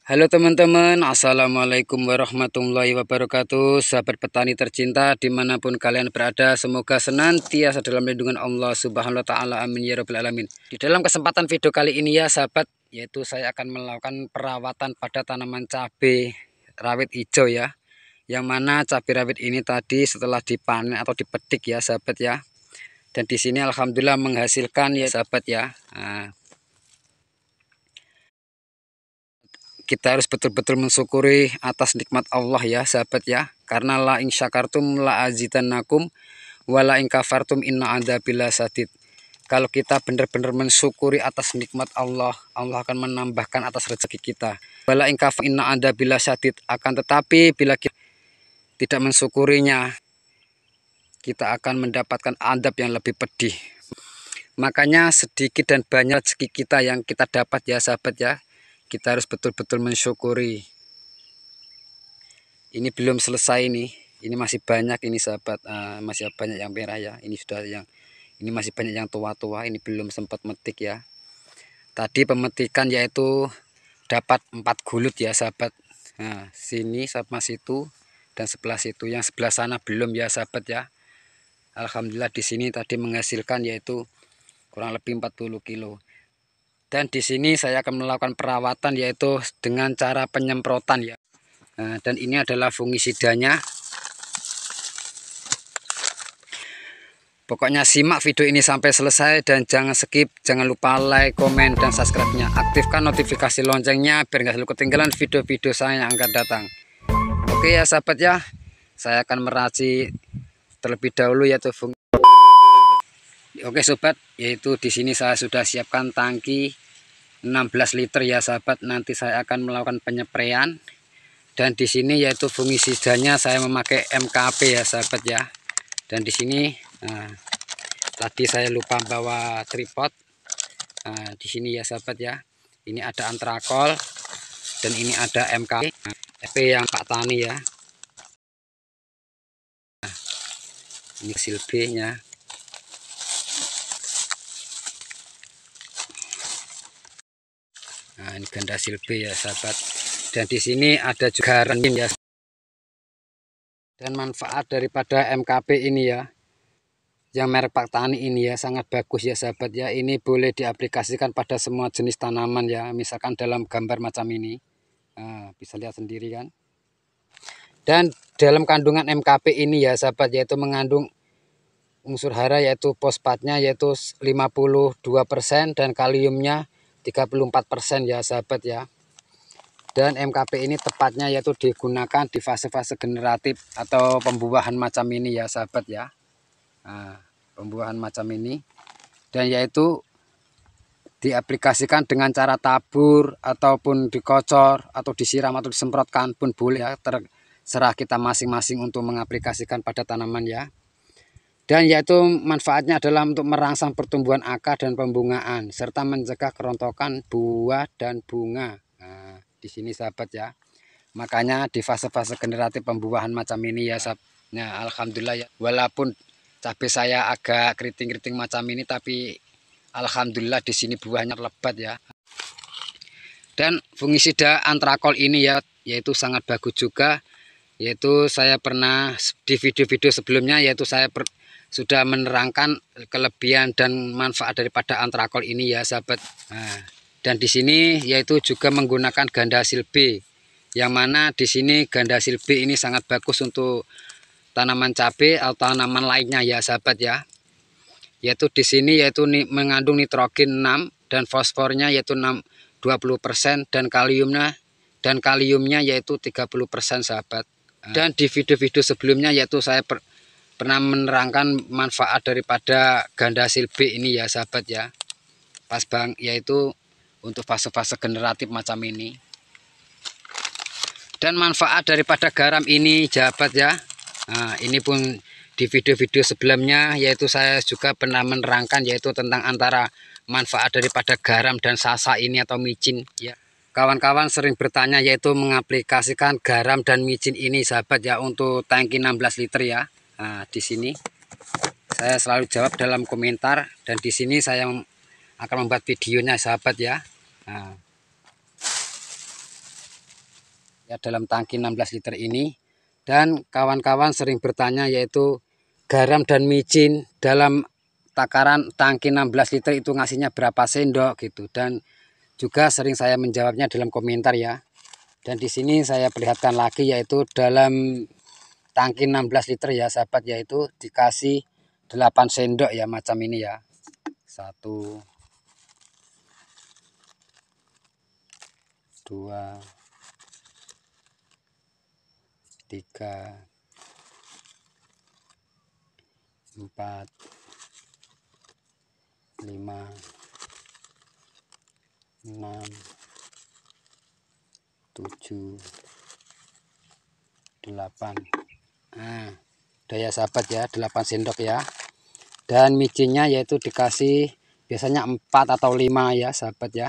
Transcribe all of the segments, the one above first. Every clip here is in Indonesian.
Halo teman-teman, Assalamualaikum warahmatullahi wabarakatuh Sahabat petani tercinta dimanapun kalian berada Semoga senantiasa dalam lindungan Allah subhanahu wa ta'ala Amin ya rabbal alamin Di dalam kesempatan video kali ini ya sahabat Yaitu saya akan melakukan perawatan pada tanaman cabai rawit hijau ya Yang mana cabai rawit ini tadi setelah dipanen atau dipetik ya sahabat ya Dan di sini Alhamdulillah menghasilkan ya sahabat ya nah, kita harus betul-betul mensyukuri atas nikmat Allah ya sahabat ya karena la in syakartum la azidannakum wala kafartum inna adzabila sadid kalau kita benar-benar mensyukuri atas nikmat Allah Allah akan menambahkan atas rezeki kita wala in kafar inna adzabila sadid akan tetapi bila kita tidak mensyukurinya kita akan mendapatkan adab yang lebih pedih makanya sedikit dan banyak rezeki kita yang kita dapat ya sahabat ya kita harus betul-betul mensyukuri ini belum selesai nih ini masih banyak ini sahabat uh, masih banyak yang merah ya ini sudah yang ini masih banyak yang tua-tua ini belum sempat metik ya tadi pemetikan yaitu dapat empat gulut ya sahabat nah sini sama situ dan sebelah situ yang sebelah sana belum ya sahabat ya Alhamdulillah di sini tadi menghasilkan yaitu kurang lebih 40 kilo dan di sini saya akan melakukan perawatan yaitu dengan cara penyemprotan ya nah, dan ini adalah fungisidanya pokoknya simak video ini sampai selesai dan jangan skip jangan lupa like komen dan subscribe nya aktifkan notifikasi loncengnya biar nggak selalu ketinggalan video-video saya yang akan datang oke ya sahabat ya saya akan meraci terlebih dahulu yaitu fungisidanya Oke sobat, yaitu di sini saya sudah siapkan tangki 16 liter ya sahabat. Nanti saya akan melakukan penyepraian. Dan di sini yaitu fungisidanya saya memakai MKP ya sahabat ya. Dan di sini nah, tadi saya lupa bawa tripod. Nah, di sini ya sahabat ya. Ini ada antrakol dan ini ada MKP. EP nah, yang Pak Tani ya. Nah, ini hasil Nah, ini ganda silbe ya sahabat. Dan di sini ada juga renin ya. Dan manfaat daripada MKP ini ya. Yang merek Pak Tani ini ya sangat bagus ya sahabat ya. Ini boleh diaplikasikan pada semua jenis tanaman ya. Misalkan dalam gambar macam ini. Nah, bisa lihat sendiri kan. Dan dalam kandungan MKP ini ya sahabat yaitu mengandung unsur hara yaitu fosfatnya yaitu 52% dan kaliumnya 34% ya sahabat ya dan MKP ini tepatnya yaitu digunakan di fase-fase generatif atau pembuahan macam ini ya sahabat ya nah, pembuahan macam ini dan yaitu diaplikasikan dengan cara tabur ataupun dikocor atau disiram atau disemprotkan pun boleh ya terserah kita masing-masing untuk mengaplikasikan pada tanaman ya dan yaitu manfaatnya adalah untuk merangsang pertumbuhan akar dan pembungaan serta mencegah kerontokan buah dan bunga nah, di sini sahabat ya makanya di fase-fase generatif pembuahan macam ini ya sahabat nah, Alhamdulillah ya walaupun cabai saya agak keriting-keriting macam ini tapi Alhamdulillah di sini buahnya lebat ya dan fungisida antrakol ini ya yaitu sangat bagus juga yaitu saya pernah di video-video sebelumnya yaitu saya sudah menerangkan kelebihan dan manfaat daripada antrakol ini ya sahabat nah, dan di sini yaitu juga menggunakan ganda hasil yang mana di sini ganda hasil ini sangat bagus untuk tanaman cabai atau tanaman lainnya ya sahabat ya yaitu di sini yaitu mengandung nitrogen 6 dan fosfornya yaitu 6 20% dan kaliumnya dan kaliumnya yaitu 30% sahabat. Ah. Dan di video-video sebelumnya yaitu saya per, pernah menerangkan manfaat daripada ganda silbi ini ya sahabat ya pas bang yaitu untuk fase-fase generatif macam ini dan manfaat daripada garam ini sahabat ya nah, ini pun di video-video sebelumnya yaitu saya juga pernah menerangkan yaitu tentang antara manfaat daripada garam dan sasa ini atau micin ya kawan-kawan sering bertanya yaitu mengaplikasikan garam dan micin ini sahabat ya untuk tangki 16 liter ya Nah, di sini saya selalu jawab dalam komentar dan di sini saya akan membuat videonya sahabat ya. Nah, ya dalam tangki 16 liter ini dan kawan-kawan sering bertanya yaitu garam dan micin dalam takaran tangki 16 liter itu ngasihnya berapa sendok gitu dan juga sering saya menjawabnya dalam komentar ya. Dan di sini saya perlihatkan lagi yaitu dalam tangki 16 liter ya sahabat yaitu dikasih 8 sendok ya macam ini ya satu dua tiga empat lima enam tujuh delapan Nah, daya sahabat ya 8 sendok ya dan micinnya yaitu dikasih biasanya 4 atau 5 ya sahabat ya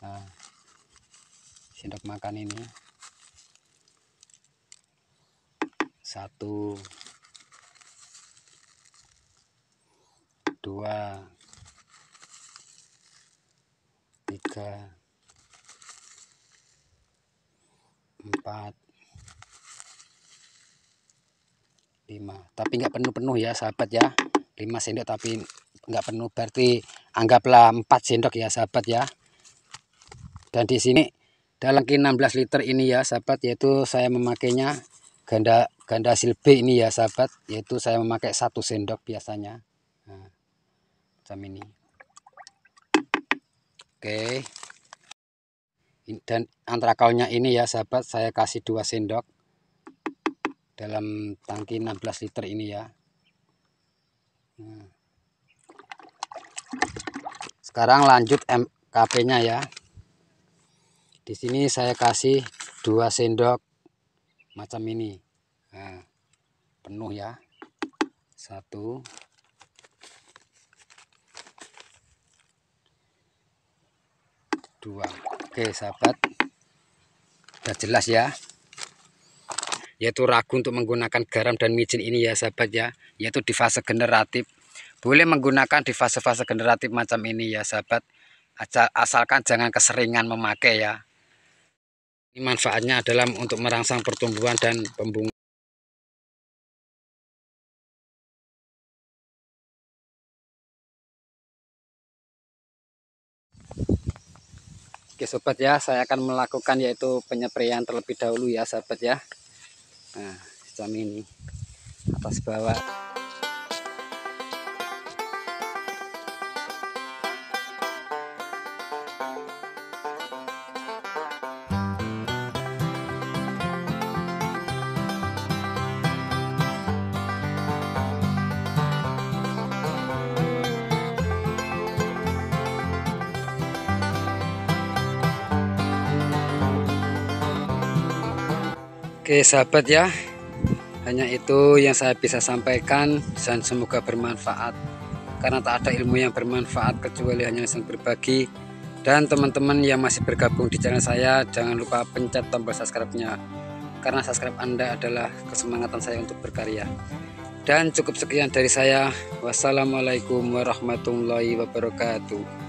nah, sendok makan ini satu dua tiga empat 5 tapi nggak penuh-penuh ya sahabat ya 5 sendok tapi nggak penuh berarti anggaplah 4 sendok ya sahabat ya dan di sini dalam 16 liter ini ya sahabat yaitu saya memakainya ganda ganda hasil ini ya sahabat yaitu saya memakai satu sendok biasanya nah, macam ini oke dan antara kaunya ini ya sahabat saya kasih dua sendok dalam tangki 16 liter ini ya nah. sekarang lanjut MKP nya ya di sini saya kasih dua sendok macam ini nah, penuh ya satu dua oke sahabat sudah jelas ya yaitu ragu untuk menggunakan garam dan micin ini ya sahabat ya yaitu di fase generatif boleh menggunakan di fase-fase generatif macam ini ya sahabat asalkan jangan keseringan memakai ya ini manfaatnya adalah untuk merangsang pertumbuhan dan pembungkus Oke sobat ya, saya akan melakukan yaitu penyepraian terlebih dahulu ya sahabat ya nah sistem ini atas bawah Oke sahabat ya, hanya itu yang saya bisa sampaikan dan semoga bermanfaat. Karena tak ada ilmu yang bermanfaat kecuali hanya yang berbagi. Dan teman-teman yang masih bergabung di channel saya, jangan lupa pencet tombol subscribe-nya. Karena subscribe Anda adalah kesemangatan saya untuk berkarya. Dan cukup sekian dari saya. Wassalamualaikum warahmatullahi wabarakatuh.